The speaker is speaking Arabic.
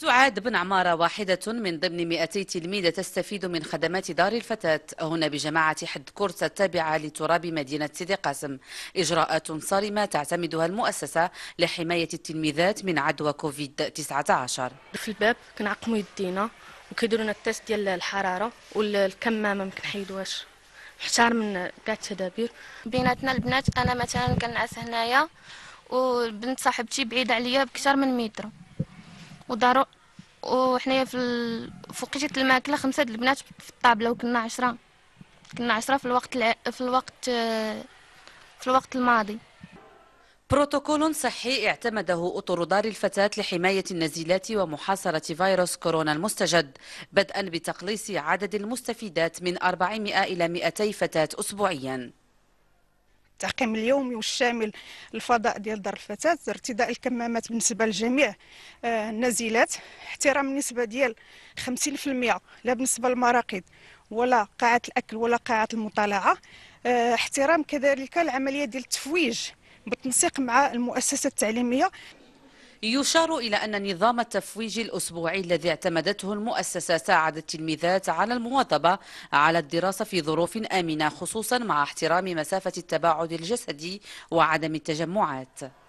سعاد بن عمارة واحدة من ضمن 200 تلميذة تستفيد من خدمات دار الفتاة هنا بجماعة حد كورس التابعة لتراب مدينة سيدي قاسم إجراءات صارمة تعتمدها المؤسسة لحماية التلميذات من عدوى كوفيد 19 في الباب كنعقموا يدينا وكيديروا لنا التيست ديال الحرارة والكمامة ما كنحيدوهاش حتى من كاع التدابير بيناتنا البنات أنا مثلا كنعس هنايا وبنت صاحبتي بعيدة عليا بكثر من متر ودارو وحنايا في ال... فوقيشة الماكلة خمسة د البنات في الطابلة وكنا عشرة كنا عشرة في الوقت الع... في الوقت في الوقت الماضي بروتوكول صحي اعتمده أطر دار الفتاة لحماية النزيلات ومحاصرة فيروس كورونا المستجد بدءا بتقليص عدد المستفيدات من 400 إلى 200 فتاة أسبوعياً التعقيم اليومي والشامل الفضاء ديال دار الفتاه ارتداء الكمامات بالنسبه لجميع النازلات آه، احترام النسبه ديال 50% لا بالنسبه للمراقد ولا قاعه الاكل ولا قاعه المطالعه آه، احترام كذلك العمليه ديال التفويج بالتنسيق مع المؤسسه التعليميه يشار إلى أن نظام التفويج الأسبوعي الذي اعتمدته المؤسسة ساعد التلميذات على المواظبة على الدراسة في ظروف آمنة خصوصا مع احترام مسافة التباعد الجسدي وعدم التجمعات